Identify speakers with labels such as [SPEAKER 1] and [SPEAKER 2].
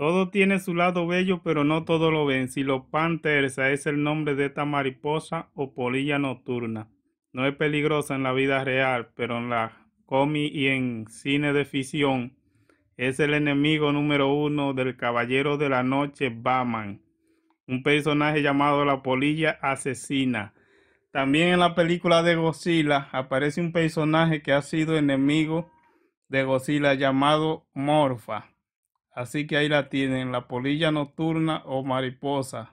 [SPEAKER 1] Todo tiene su lado bello, pero no todo lo ven. lo Panthers es el nombre de esta mariposa o polilla nocturna. No es peligrosa en la vida real, pero en la comi y en cine de ficción es el enemigo número uno del Caballero de la Noche, Batman. Un personaje llamado la polilla asesina. También en la película de Godzilla aparece un personaje que ha sido enemigo de Godzilla llamado Morfa. Así que ahí la tienen, la polilla nocturna o mariposa.